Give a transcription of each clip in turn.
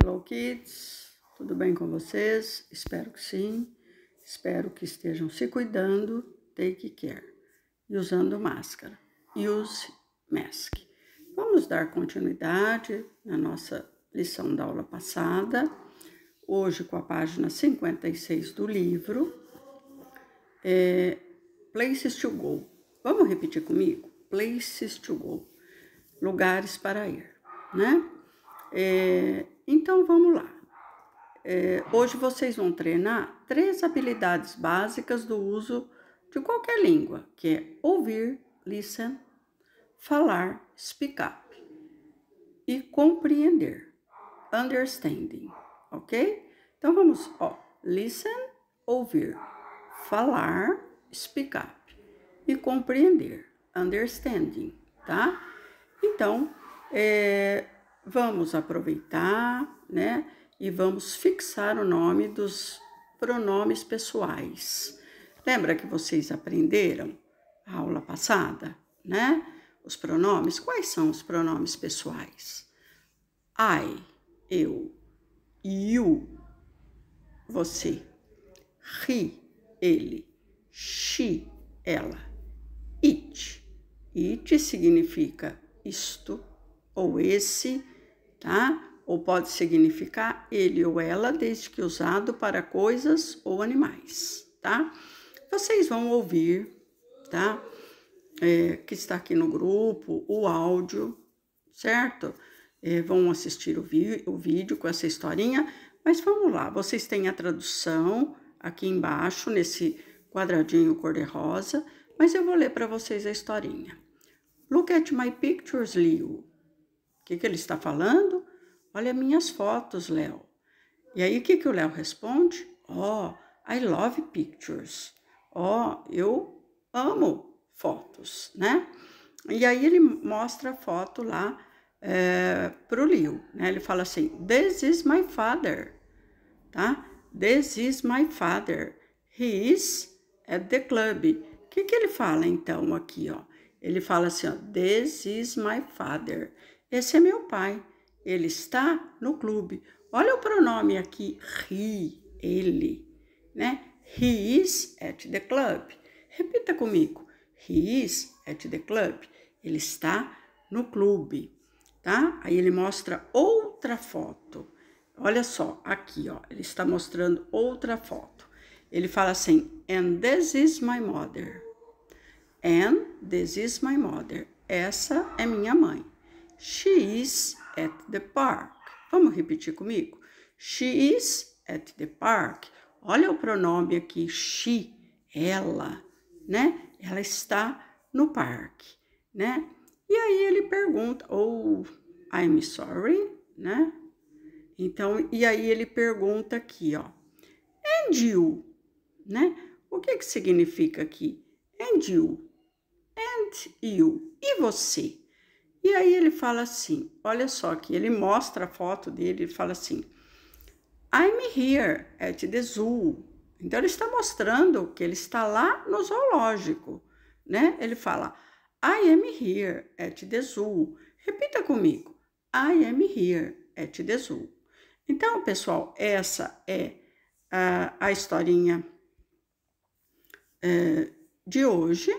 Hello Kids, tudo bem com vocês? Espero que sim. Espero que estejam se cuidando, take care, e usando máscara. Use mask. Vamos dar continuidade na nossa lição da aula passada, hoje com a página 56 do livro, é, Places to Go. Vamos repetir comigo? Places to Go. Lugares para ir, né? É, então vamos lá. É, hoje vocês vão treinar três habilidades básicas do uso de qualquer língua, que é ouvir, listen, falar, speak up e compreender, understanding, ok? Então vamos, ó, listen, ouvir, falar, speak up e compreender, understanding, tá? Então, é, vamos aproveitar, né? E vamos fixar o nome dos pronomes pessoais. Lembra que vocês aprenderam a aula passada, né? Os pronomes, quais são os pronomes pessoais? I, eu, you, você, he, ele, she, ela, it. It significa isto ou esse tá? Ou pode significar ele ou ela, desde que usado para coisas ou animais, tá? Vocês vão ouvir, tá? É, que está aqui no grupo, o áudio, certo? É, vão assistir o, o vídeo com essa historinha, mas vamos lá, vocês têm a tradução aqui embaixo, nesse quadradinho cor-de-rosa, mas eu vou ler para vocês a historinha. Look at my pictures, Leo que, que ele está falando? Olha minhas fotos, Léo. E aí, o que, que o Léo responde? oh, I love pictures. oh, eu amo fotos, né? E aí ele mostra a foto lá é, para o Leo, né? Ele fala assim, this is my father, tá? This is my father. He is at the club. O que, que ele fala, então, aqui, ó? Ele fala assim, ó, this is my father. Esse é meu pai. Ele está no clube. Olha o pronome aqui, he, ele, né? He is at the club. Repita comigo. He is at the club. Ele está no clube, tá? Aí ele mostra outra foto. Olha só, aqui, ó. Ele está mostrando outra foto. Ele fala assim: And this is my mother. And this is my mother. Essa é minha mãe. She is at the park. Vamos repetir comigo? She is at the park. Olha o pronome aqui, she, ela, né? Ela está no parque, né? E aí ele pergunta, ou oh, I'm sorry, né? Então, e aí ele pergunta aqui, ó, and you, né? O que que significa aqui? And you, and you, e você? E aí ele fala assim: olha só que ele mostra a foto dele e fala assim: I'm here at the zoo. Então ele está mostrando que ele está lá no zoológico, né? Ele fala: I am here at the zoo. Repita comigo: I am here at the zoo. Então, pessoal, essa é a, a historinha é, de hoje,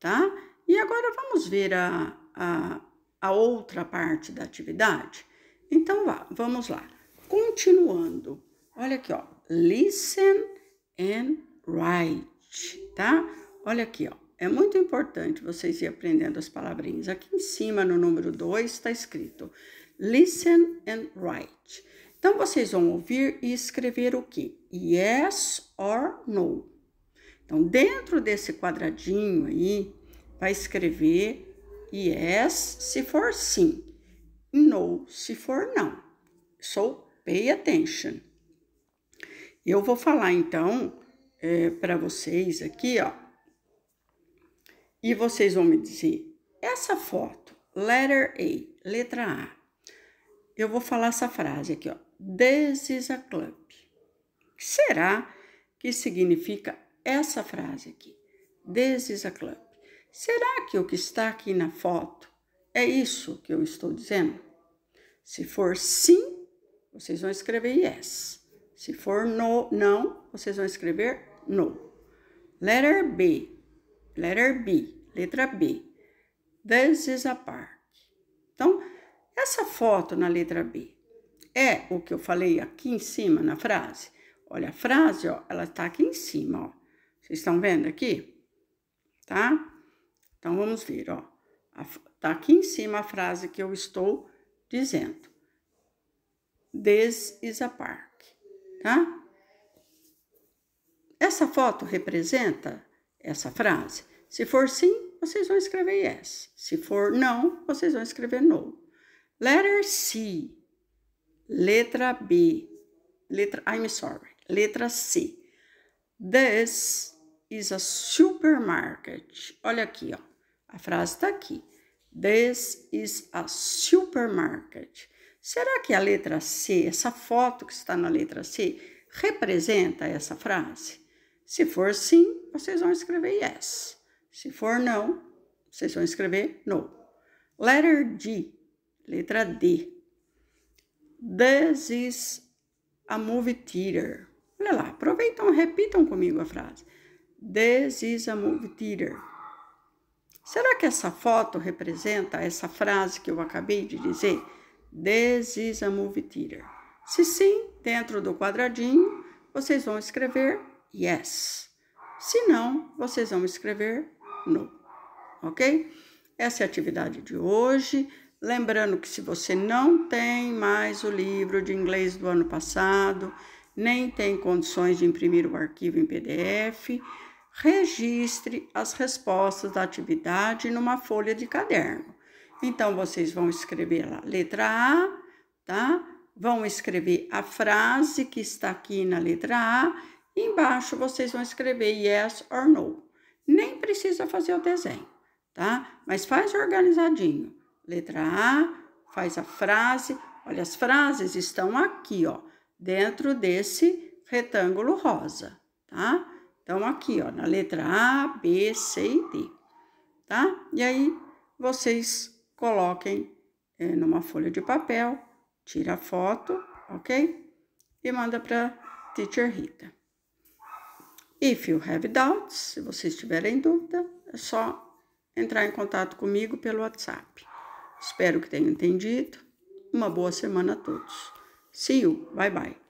tá? E agora vamos ver a, a, a outra parte da atividade? Então, vá, vamos lá. Continuando. Olha aqui, ó. Listen and write, tá? Olha aqui, ó. É muito importante vocês ir aprendendo as palavrinhas. Aqui em cima, no número 2, está escrito listen and write. Então, vocês vão ouvir e escrever o que? Yes or no. Então, dentro desse quadradinho aí, vai escrever yes se for sim, no se for não. So pay attention. Eu vou falar então é, para vocês aqui, ó. E vocês vão me dizer, essa foto, letter A, letra A. Eu vou falar essa frase aqui, ó. This is a club. será que significa essa frase aqui? This is a club. Será que o que está aqui na foto é isso que eu estou dizendo? Se for sim, vocês vão escrever yes. Se for no, não, vocês vão escrever no. Letter B. Letter B. Letra B. This is a park. Então, essa foto na letra B é o que eu falei aqui em cima na frase. Olha, a frase, ó, ela está aqui em cima, ó. Vocês estão vendo aqui? Tá? Então, vamos ver, ó. Tá aqui em cima a frase que eu estou dizendo. This is a park, tá? Essa foto representa essa frase? Se for sim, vocês vão escrever yes. Se for não, vocês vão escrever no. Letter C. Letra B. Letra I'm sorry. Letra C. This is a supermarket. Olha aqui, ó. A frase está aqui. This is a supermarket. Será que a letra C, essa foto que está na letra C, representa essa frase? Se for sim, vocês vão escrever yes. Se for não, vocês vão escrever no. Letter D, letra D. This is a movie theater. Olha lá, aproveitam, repitam comigo a frase. This is a movie theater. Será que essa foto representa essa frase que eu acabei de dizer? This is a movie theater. Se sim, dentro do quadradinho, vocês vão escrever yes. Se não, vocês vão escrever no. Ok? Essa é a atividade de hoje. Lembrando que se você não tem mais o livro de inglês do ano passado, nem tem condições de imprimir o arquivo em PDF, registre as respostas da atividade numa folha de caderno. Então, vocês vão escrever a letra A, tá? Vão escrever a frase que está aqui na letra A. Embaixo, vocês vão escrever yes or no. Nem precisa fazer o desenho, tá? Mas faz organizadinho. Letra A, faz a frase. Olha, as frases estão aqui, ó, dentro desse retângulo rosa, tá? Então, aqui, ó, na letra A, B, C e D, tá? E aí, vocês coloquem é, numa folha de papel, tira a foto, ok? E manda para Teacher Rita. If you have doubts, se vocês tiverem dúvida, é só entrar em contato comigo pelo WhatsApp. Espero que tenham entendido. Uma boa semana a todos. See you. Bye bye.